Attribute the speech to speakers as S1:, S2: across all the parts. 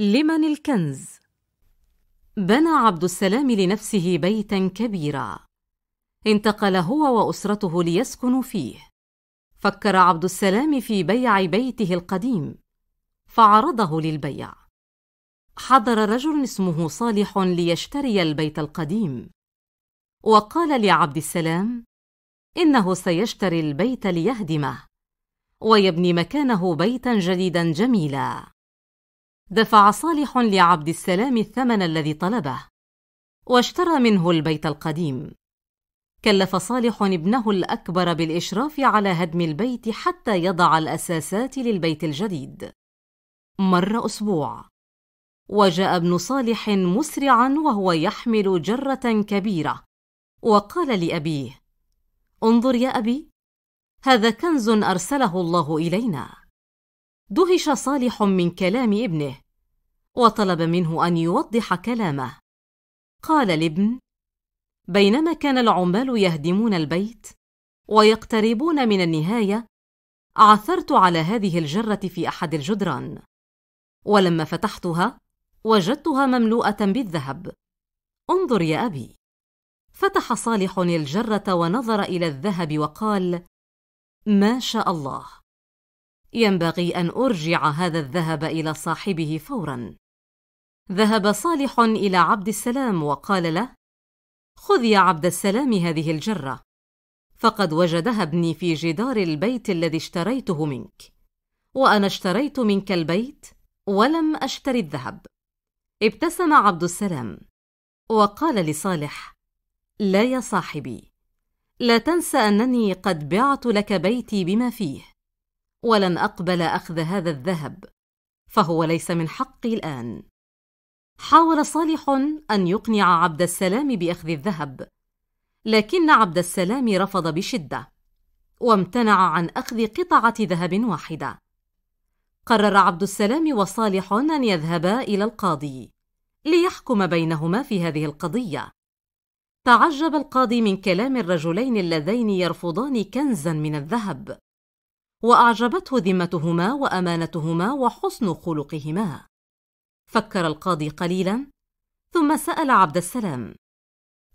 S1: لمن الكنز بنى عبد السلام لنفسه بيتا كبيرا انتقل هو واسرته ليسكنوا فيه فكر عبد السلام في بيع بيته القديم فعرضه للبيع حضر رجل اسمه صالح ليشتري البيت القديم وقال لعبد السلام انه سيشتري البيت ليهدمه ويبني مكانه بيتا جديدا جميلا دفع صالح لعبد السلام الثمن الذي طلبه واشترى منه البيت القديم كلف صالح ابنه الاكبر بالاشراف على هدم البيت حتى يضع الاساسات للبيت الجديد مر اسبوع وجاء ابن صالح مسرعا وهو يحمل جره كبيره وقال لابيه انظر يا ابي هذا كنز ارسله الله الينا دهش صالح من كلام ابنه وطلب منه ان يوضح كلامه قال الابن بينما كان العمال يهدمون البيت ويقتربون من النهايه عثرت على هذه الجره في احد الجدران ولما فتحتها وجدتها مملوءه بالذهب انظر يا ابي فتح صالح الجره ونظر الى الذهب وقال ما شاء الله ينبغي ان ارجع هذا الذهب الى صاحبه فورا ذهب صالح الى عبد السلام وقال له خذ يا عبد السلام هذه الجره فقد وجدها ابني في جدار البيت الذي اشتريته منك وانا اشتريت منك البيت ولم اشتر الذهب ابتسم عبد السلام وقال لصالح لا يا صاحبي لا تنس انني قد بعت لك بيتي بما فيه ولن اقبل اخذ هذا الذهب فهو ليس من حقي الان حاول صالح ان يقنع عبد السلام باخذ الذهب لكن عبد السلام رفض بشده وامتنع عن اخذ قطعه ذهب واحده قرر عبد السلام وصالح ان يذهبا الى القاضي ليحكم بينهما في هذه القضيه تعجب القاضي من كلام الرجلين اللذين يرفضان كنزا من الذهب واعجبته ذمتهما وامانتهما وحسن خلقهما فكر القاضي قليلا ثم سال عبد السلام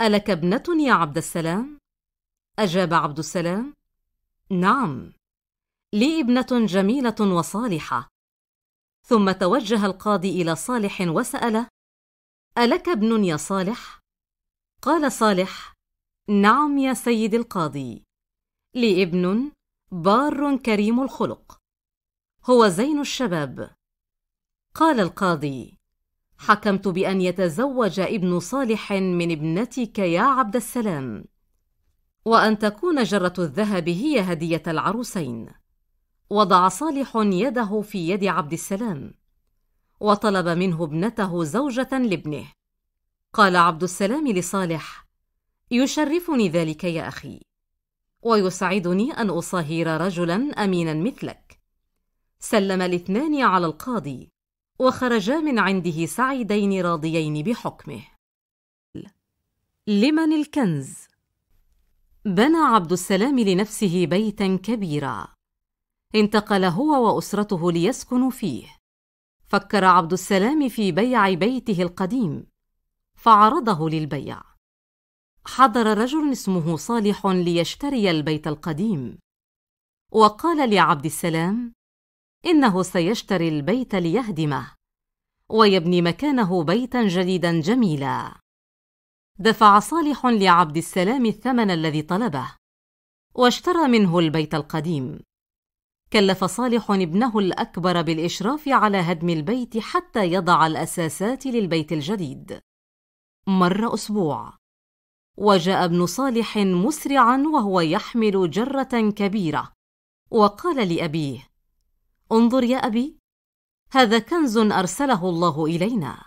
S1: الك ابنه يا عبد السلام اجاب عبد السلام نعم لي ابنه جميله وصالحه ثم توجه القاضي الى صالح وساله الك ابن يا صالح قال صالح نعم يا سيد القاضي لي ابن بار كريم الخلق هو زين الشباب قال القاضي حكمت بان يتزوج ابن صالح من ابنتك يا عبد السلام وان تكون جره الذهب هي هديه العروسين وضع صالح يده في يد عبد السلام وطلب منه ابنته زوجه لابنه قال عبد السلام لصالح يشرفني ذلك يا اخي ويسعدني أن أصاهر رجلا أمينا مثلك سلم الاثنان على القاضي وخرجا من عنده سعيدين راضيين بحكمه لمن الكنز بنى عبد السلام لنفسه بيتا كبيرا انتقل هو واسرته ليسكنوا فيه فكر عبد السلام في بيع بيته القديم فعرضه للبيع حضر رجل اسمه صالح ليشتري البيت القديم وقال لعبد السلام انه سيشتري البيت ليهدمه ويبني مكانه بيتا جديدا جميلا دفع صالح لعبد السلام الثمن الذي طلبه واشترى منه البيت القديم كلف صالح ابنه الاكبر بالاشراف على هدم البيت حتى يضع الاساسات للبيت الجديد مر اسبوع وجاء ابن صالح مسرعا وهو يحمل جره كبيره وقال لابيه انظر يا ابي هذا كنز ارسله الله الينا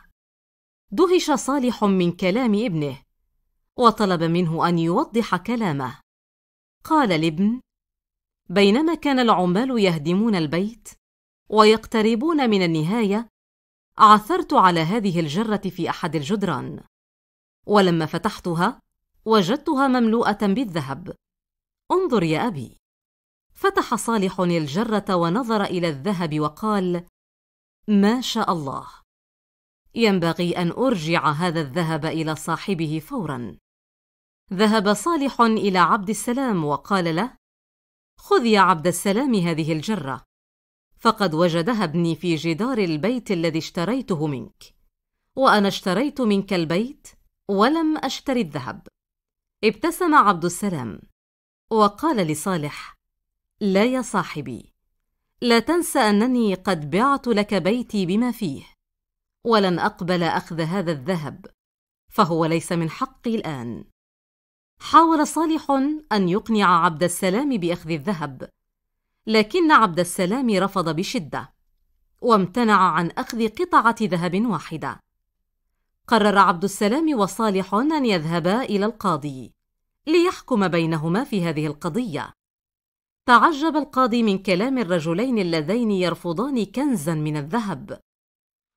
S1: دهش صالح من كلام ابنه وطلب منه ان يوضح كلامه قال الابن بينما كان العمال يهدمون البيت ويقتربون من النهايه عثرت على هذه الجره في احد الجدران ولما فتحتها وجدتها مملوءه بالذهب انظر يا ابي فتح صالح الجره ونظر الى الذهب وقال ما شاء الله ينبغي ان ارجع هذا الذهب الى صاحبه فورا ذهب صالح الى عبد السلام وقال له خذ يا عبد السلام هذه الجره فقد وجدها ابني في جدار البيت الذي اشتريته منك وانا اشتريت منك البيت ولم اشتري الذهب ابتسم عبد السلام وقال لصالح لا يا صاحبي لا تنس انني قد بعت لك بيتي بما فيه ولن اقبل اخذ هذا الذهب فهو ليس من حقي الان حاول صالح ان يقنع عبد السلام باخذ الذهب لكن عبد السلام رفض بشده وامتنع عن اخذ قطعه ذهب واحده قرر عبد السلام وصالح أن يذهبا إلى القاضي ليحكم بينهما في هذه القضية. تعجب القاضي من كلام الرجلين اللذين يرفضان كنزا من الذهب،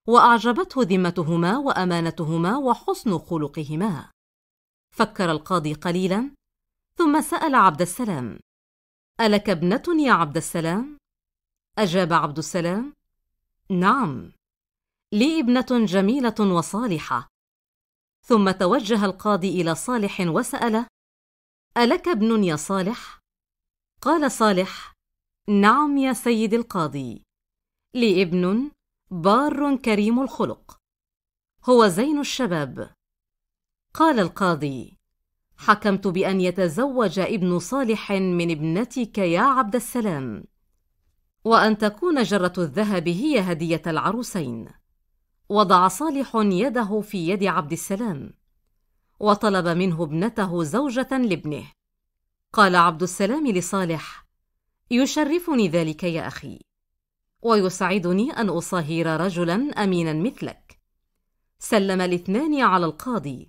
S1: وأعجبته ذمتهما وأمانتهما وحسن خلقهما. فكر القاضي قليلا، ثم سأل عبد السلام: ألك ابنة يا عبد السلام؟ أجاب عبد السلام: نعم. لي ابنة جميلة وصالحة. ثم توجه القاضي إلى صالح وسأله: ألك ابن يا صالح؟ قال صالح: نعم يا سيد القاضي، لي ابن بار كريم الخلق، هو زين الشباب. قال القاضي: حكمت بأن يتزوج ابن صالح من ابنتك يا عبد السلام، وأن تكون جرة الذهب هي هدية العروسين. وضع صالح يده في يد عبد السلام وطلب منه ابنته زوجه لابنه قال عبد السلام لصالح يشرفني ذلك يا اخي ويسعدني ان اصاهر رجلا امينا مثلك سلم الاثنان على القاضي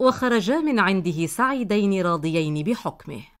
S1: وخرجا من عنده سعيدين راضيين بحكمه